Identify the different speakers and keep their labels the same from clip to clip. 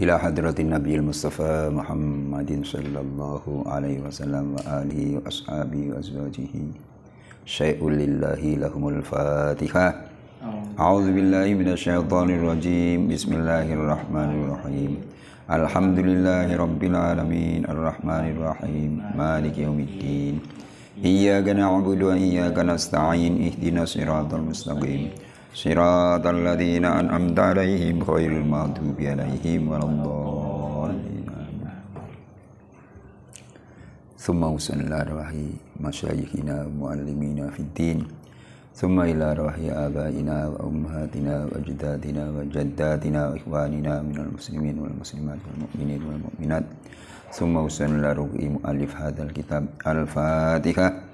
Speaker 1: إلى حضرة النبي المصطفى محمد صلى الله عليه وسلم وآله وأصحابه وأزواجه شيء لله لهم الفاتحة أعوذ بالله من الشيطان الرجيم بسم الله الرحمن الرحيم الحمد لله رب العالمين الرحمن الرحيم مالك يوم الدين إياك نعبد وإياك نستعين اهدنا الصراط المستقيم صراط الذين أنعمت عليهم غير المغضوب عليهم ولا الضالين ثم وصلنا إلى أرواح مشايخنا ومعلمينا في الدين ثم إلى أرواح آبائنا وأمهاتنا وأجدادنا وجداتنا وإخواننا من المسلمين والمسلمات والمؤمنين والمؤمنات ثم وصلنا إلى رقي مؤلف هذا الكتاب الفاتحة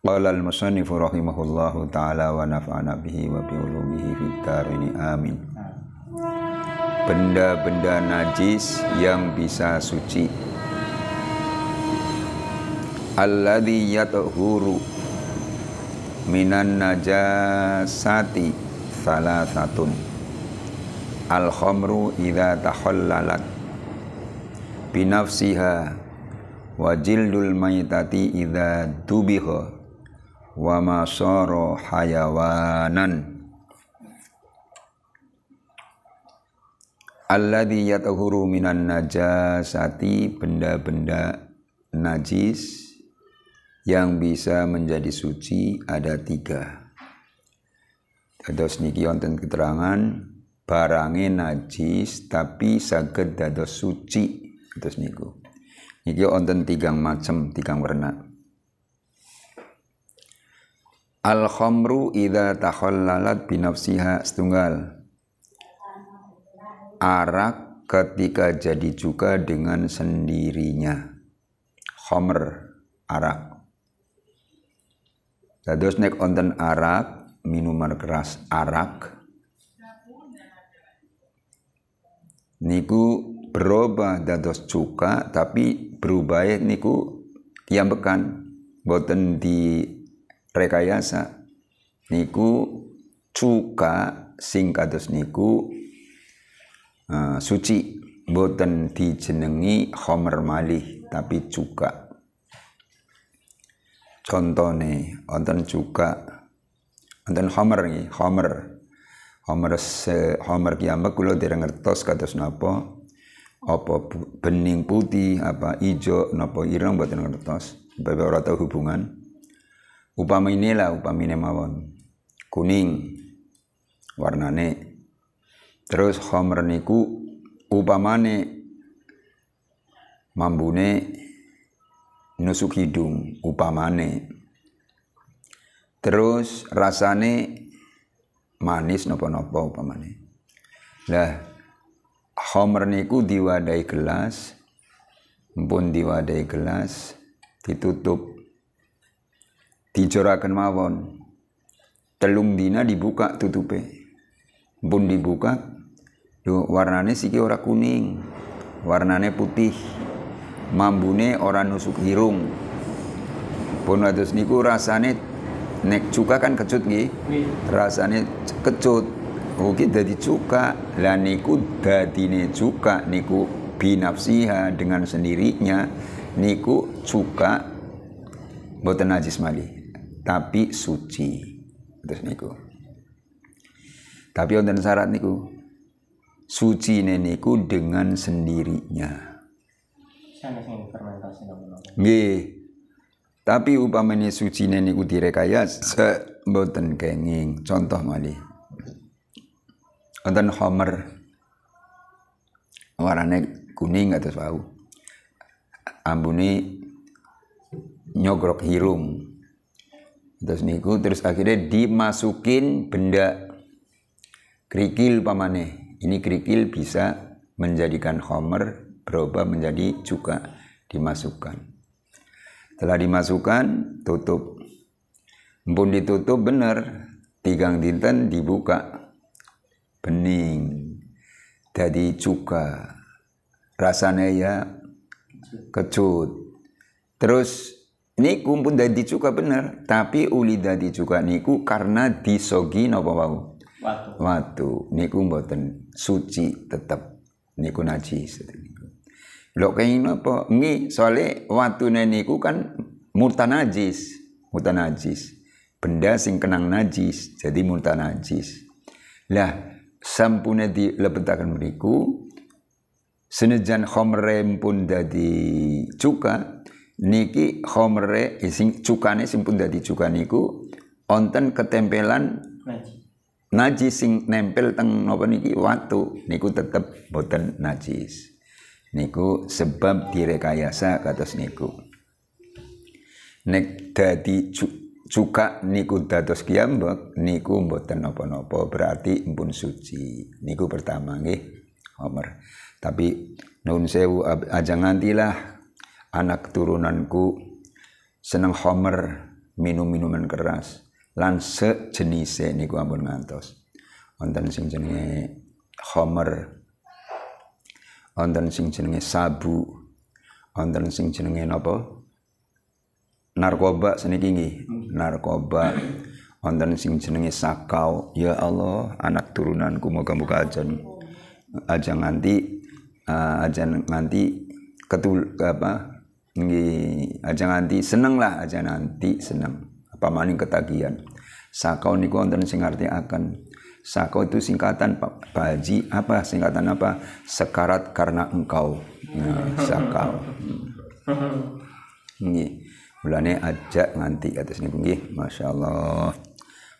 Speaker 1: Qala al-musannifu rahimahullahu taala wa nafa'ana bihi wa bi ulumihi fid amin. Benda-benda najis yang bisa suci. Alladhi yatuhuru minan najasati salasatun. Al-khamru idza tahallalat binafsiha wa jildul maytati idza dubiha wa masoro hayawanan alladhi yatahuru minan najasati benda-benda najis yang bisa menjadi suci ada tiga. Dados niki wonten keterangan barangnya najis tapi saged dados suci. Dados niku. Niki wonten tigang macam, tigang warna al ida idza takhallalat binafsiha setunggal arak ketika jadi juga dengan sendirinya khomr arak terus nek onten arak minuman keras arak niku berubah dados cuka tapi berubah niku yang bekan boten di rekayasa niku cuka sing kados niku uh, suci boten dijenengi homer malih tapi cuka contone onten cuka onten homer nih homer homer se homer kiamat kulo tidak ngertos kados napa apa bening putih apa ijo napa ireng boten ngertos sebab ora tahu hubungan upami inilah ini mawon kuning warnane terus Homer niku upamane mambune nusuk hidung upamane terus rasane manis nopo-nopo upamane lah Homer niku diwadai gelas pun diwadai gelas ditutup dicorakan mawon telung dina dibuka tutupe pun dibuka yo warnane siki ora kuning warnane putih mambune ora nusuk hirung pun atus niku rasane nek cuka kan kecut nggih rasane kecut oke dadi cuka lan niku dadine cuka niku binafsiha dengan sendirinya niku cuka boten najis malih tapi suci terus niku tapi wonten syarat niku suci niku dengan sendirinya nggih tapi upamanya suci niku direkayasa boten kenging contoh malih wonten homer warnane kuning atau wau ambune nyogrok hirung terus niku terus akhirnya dimasukin benda kerikil pamane ini kerikil bisa menjadikan homer berubah menjadi cuka dimasukkan telah dimasukkan tutup pun ditutup benar tigang dinten dibuka bening jadi cuka rasanya ya kecut terus niku pun dadi juga bener tapi uli dadi juga niku karena disogi nopo wau watu niku mboten suci tetap niku najis Lo kenging napa ngi soale watune niku kan murta najis murta najis benda sing kenang najis jadi murta najis lah sampune dilebetaken mriku senajan khomrem pun dadi cuka niki khomre eh, sing cukane simpun pun dadi cukaniku onten ketempelan najis. sing nempel teng napa niki watu niku tetep boten najis niku sebab direkayasa kados niku nek dadi cuka niku dados kiambek niku boten napa-napa berarti empun suci niku pertama nggih Homer tapi nun sewu aja ngantilah anak turunanku seneng homer minum minuman keras lan ini gua ampun ngantos wonten sing jenenge homer wonten sing jenenge sabu wonten sing jenenge napa narkoba seniki nggih narkoba wonten sing jenenge sakau ya Allah anak turunanku moga-moga ajan aja nganti uh, aja nganti ketul apa ngi aja nganti seneng lah, aja nanti seneng. Apa maning ketagihan. Sakau niku wonten sing ngerti akan. Sakau itu singkatan Pak Baji apa singkatan apa? Sekarat karena engkau. Nah, sakau. Hmm. ngi Mulane ajak nganti atas niku nggih, masyaallah.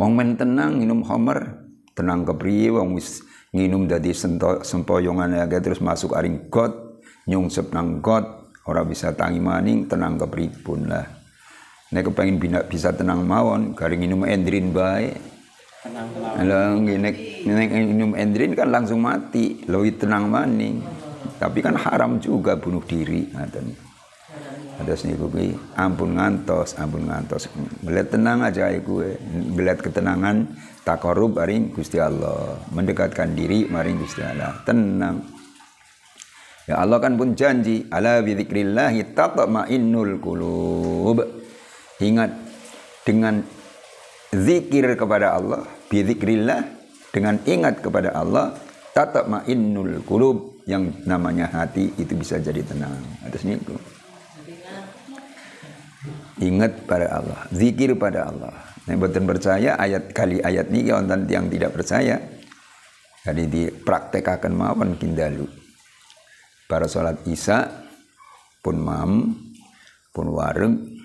Speaker 1: Wong men tenang minum homer, tenang kepriye wong wis nginum dadi sempoyongan ya terus masuk aring got, nyungsep nang got, Orang bisa tangi maning tenang pun lah. Nek kepengin bina, bisa tenang mawon, garing minum endrin baik.
Speaker 2: Tenang nek,
Speaker 1: nek minum endrin kan langsung mati, lebih tenang maning. Tapi kan haram juga bunuh diri ngaten. ada sini kuwi ampun ngantos, ampun ngantos. Belet tenang aja ae kuwe. Belet ketenangan korup, maring Gusti Allah, mendekatkan diri maring Gusti Allah. Tenang. Ya Allah kan pun janji ala bidzikrillahi tatma'innul qulub. Ingat dengan zikir kepada Allah, bidzikrillah dengan ingat kepada Allah tatma'innul qulub yang namanya hati itu bisa jadi tenang. Atas ini Ingat pada Allah, zikir pada Allah. Nah, buatan percaya ayat kali ayat ini wonten yang tidak percaya. Jadi dipraktekakan akan mawon kindalu. Para sholat isya pun mam, pun wareng,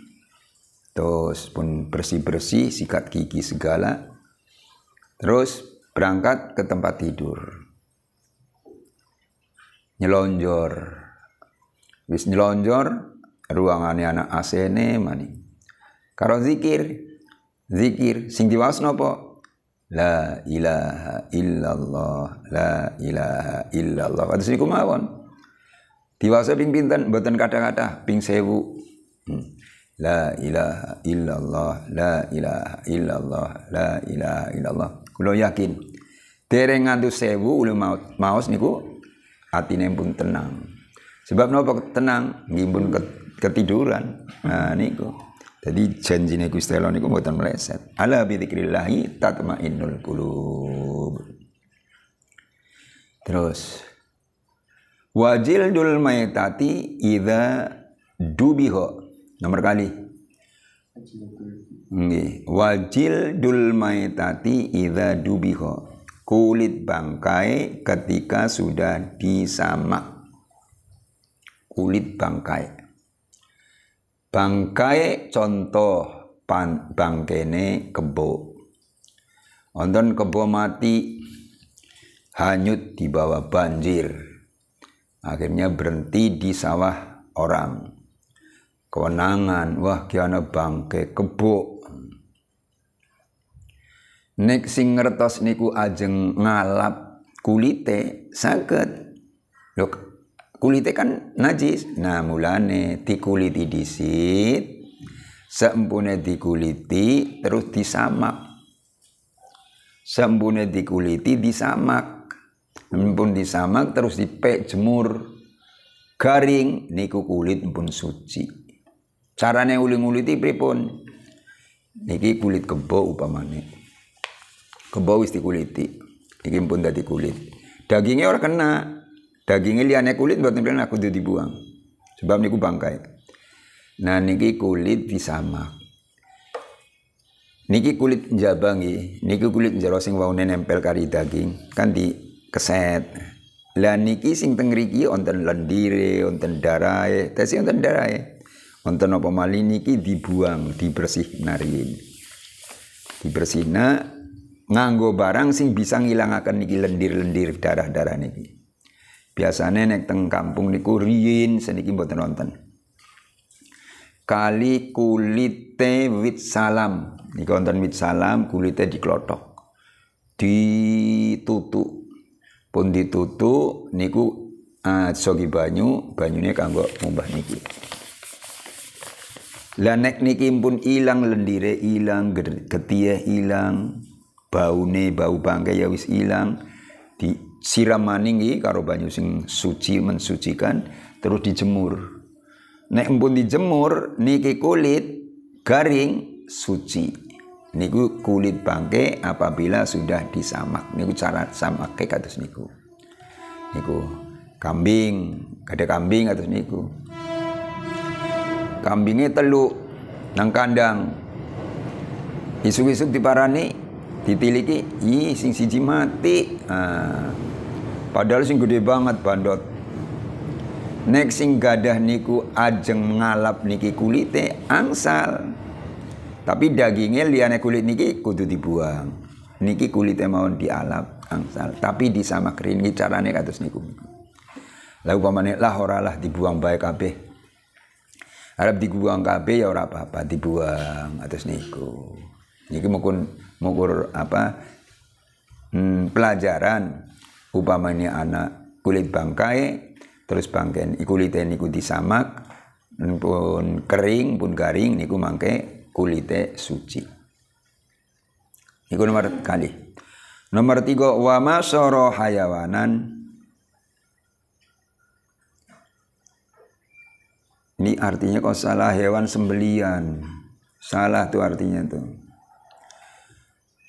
Speaker 1: terus pun bersih-bersih, sikat gigi segala, terus berangkat ke tempat tidur. Nyelonjor. Wis nyelonjor, ruangannya anak asene mani. Karo zikir, zikir sing diwasno nopo? La ilaha illallah, la ilaha illallah. Atus sih kumawan Diwasa ping pinten mboten kata-kata ping sewu. Hmm. La ilaha illallah, la ilaha illallah, la ilaha illallah. Kulo yakin. Dereng ngantos sewu ulun maut. Maos niku atine pun tenang. Sebab napa tenang nggih pun ketiduran. Nah niku. Jadi janjine Gusti Allah niku mboten meleset. Ala bi dzikrillah tatmainnul qulub. Terus Wajil dul maytati ida dubiho. Nomor kali. Wajil dul maytati ida dubiho. Kulit bangkai ketika sudah disamak. Kulit bangkai. Bangkai contoh pan, bangkene kebo. Onton kebo mati hanyut di bawah banjir akhirnya berhenti di sawah orang kewenangan wah kiana bangke kebuk nek sing ngertos niku ajeng ngalap kulite sakit. Loh, kulite kan najis nah mulane dikuliti disit sempune dikuliti terus disamak di dikuliti disamak Empun disamak terus dipek jemur garing niku kulit pun suci. Carane uling-uliti pripun? Niki kulit kebo upamane. Kebo wis dikuliti. Iki pun dadi kulit. Dagingnya orang kena. Dagingnya liane kulit buat nempel aku kudu dibuang. Sebab niku bangkai. Nah niki kulit disamak. Niki kulit jabangi, Niki kulit jero sing nempel kari daging kan di keset lah niki sing teng mriki wonten lendire wonten darae tesi wonten darae wonten apa mali niki dibuang dibersih narin dibersihna nganggo barang sing bisa ngilangaken niki lendir-lendir darah-darah niki biasane nek teng kampung niku riyin seniki mboten wonten kali kulite wit salam. Niki wonten wit salam kulite klotok Ditutuk pun ditutup niku uh, sogi banyu banyune kanggo mumbah niki Lha nek niki pun ilang lendire ilang getih ilang baune bau bangga ya wis ilang disiram maningi karo banyu sing suci mensucikan terus dijemur nek pun dijemur niki kulit garing suci niku kulit bangke apabila sudah disamak niku cara samak atas niku niku kambing kada kambing atas niku kambingnya teluk nang kandang Isu-isu di diparani ditiliki ih sing siji mati ah. padahal sing gede banget bandot next sing gadah niku ajeng ngalap niki kulite angsal tapi dagingnya liane kulit niki kudu dibuang. Niki kulitnya mau dialap angsal. Tapi kering, cara carane atas niku. Lalu pamane lah ora dibuang baik kabeh. Arab dibuang kabeh ya ora apa-apa dibuang atas niku. Niki mungkin mukur apa hmm, pelajaran upamanya anak kulit bangkai terus bangkain, kulitnya niku disamak pun kering pun garing niku mangke kulite suci. Iku nomor kali. Nomor tiga wa masoro hayawanan. Ini artinya kok salah hewan sembelian. Salah tuh artinya tuh.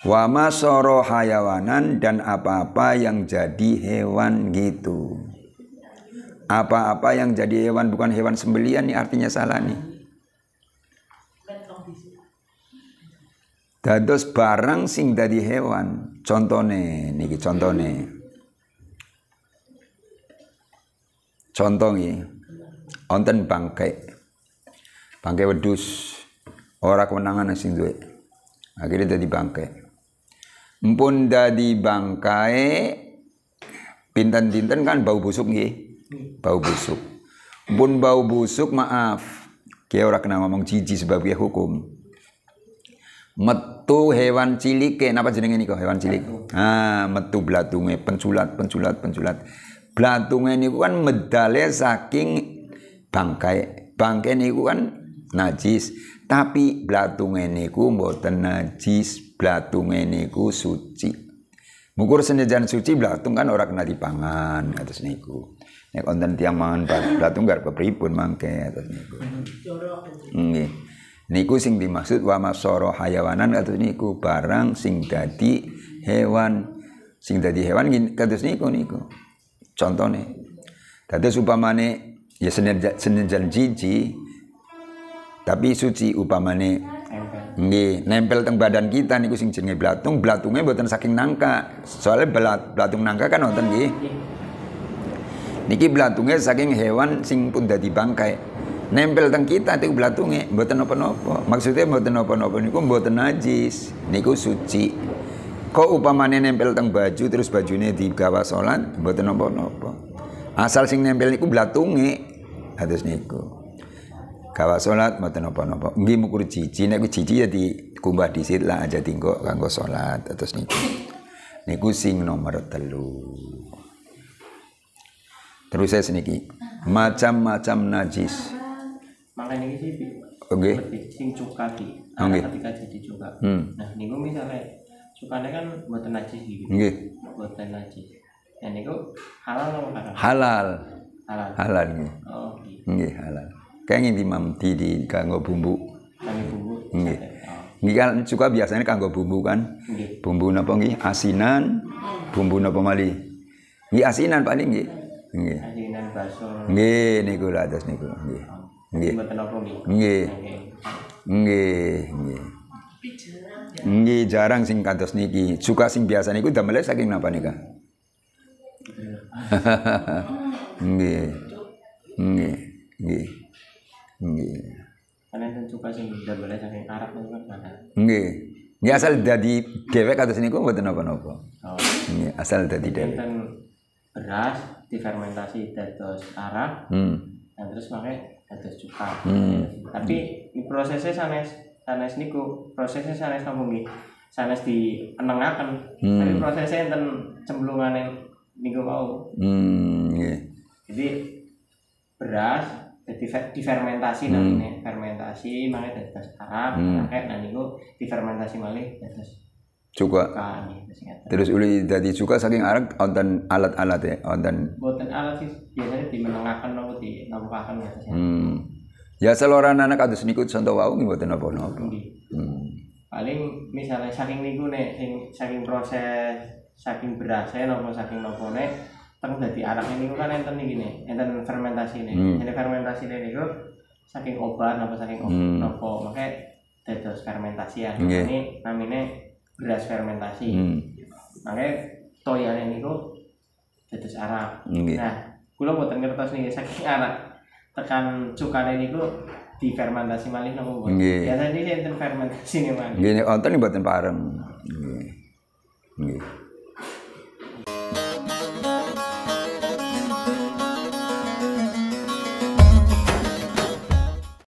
Speaker 1: Wa masoro hayawanan dan apa-apa yang jadi hewan gitu. Apa-apa yang jadi hewan bukan hewan sembelian nih artinya salah nih. dados barang sing dari hewan contone niki contone contongi, onten bangke. Bangke wedus ora kewenangan sing duwe akhirnya dadi bangke. mpun dadi bangkai pinten-pinten kan bau busuk nggih bau busuk mpun bau busuk maaf kia ora kena ngomong cici sebab ya hukum metu hewan cilike napa jenenge niku hewan cilik ah metu blatunge penculat penculat penculat blatunge niku kan medale saking bangkai bangkai niku kan najis tapi blatunge niku mboten najis blatunge niku suci mukur senajan suci blatung kan ora kena dipangan atas niku nek wonten tiyang mangan blatung gar pripun mangke atas niku nggih niku sing dimaksud wa masoro hayawanan atau niku barang sing dadi hewan sing dadi hewan katus niku niku contohnya tadi upamane ya senajan jiji tapi suci upamane nggih nempel teng badan kita niku sing jenenge belatung belatungnya buatan saking nangka soalnya belat, belatung nangka kan nonton nggih niki belatungnya saking hewan sing pun dadi bangkai nempel teng kita itu belatunge mboten napa-napa maksudnya mboten napa-napa niku mboten najis niku suci kok upamane nempel teng baju terus bajune digawa salat mboten napa-napa asal sing nempel niku belatunge atus niku gawa salat mboten napa-napa nggih mukur cici nek cici ya dikumbah dhisik lah aja tinggo kanggo salat atus niku niku sing nomor telu terus saya sniki macam-macam najis makan ini sih okay.
Speaker 2: sing cukati okay. ketika jadi cuka hmm. nah niku misalnya cukane kan buat najis gitu okay. buat naji ya niku halal atau haram halal halal halal Nih oh
Speaker 1: nggih halal kenging dimamti di kanggo bumbu kanggo bumbu nggih oh. Nggih kan cuka biasanya kanggo bumbu kan. Bumbu napa nggih? Asinan. Bumbu napa mali? Nggih asinan paling nggih. Nggih.
Speaker 2: Asinan baso.
Speaker 1: Nggih niku lah atas niku nggih. Oh. Nggih. Mboten napa Nggih. Nggih, nggih. Ya. Nggih, jarang sing kados niki. Juga sing biasa niku damel saking napa nika? Nggih. Nggih, nggih. Nggih.
Speaker 2: Kalian juga kan sing damel saking Arab niku kan.
Speaker 1: Nggih. Nggih asal dari dewek kados niku buat nopo-nopo Oh. Nggih, asal dari dewek.
Speaker 2: Kan beras difermentasi dados arak. Hmm. Dan nah, terus makanya dados cuka hmm. tapi prosesnya sanes sanes niku prosesnya sanes nopo nih, sanes di enengaken hmm. tapi prosesnya enten yang niku mau hmm Yeah. jadi beras jadi difermentasi hmm. namanya fermentasi malah dados arang hmm. nah niku difermentasi malih dasar
Speaker 1: cuka kan, terus uli jadi cuka saking alat dan alat-alat ya dan
Speaker 2: buatan alat sih biasanya dimenangkan nopo di nampakan ya,
Speaker 1: ya hmm. ya seloran anak kados niku contoh wau nih mboten nopo nopo. Hmm.
Speaker 2: paling misalnya saking niku nih, saking, saking proses saking beras saya nopo saking nopo nih, teng jadi arak ini kan enten nih gini, enten fermentasi nih hmm. ini fermentasi nih niku saking obat nopo saking obat hmm. nopo makanya Tetes fermentasi ya okay. ini namanya beras fermentasi hmm. makanya ini niku dados arak okay. nah kula boten ngertos nih saking arak tekan cuka ini niku difermentasi malih nopo mboten okay. biasane enten fermentasi nih malih
Speaker 1: nggih wonten mboten parem. nggih Okay.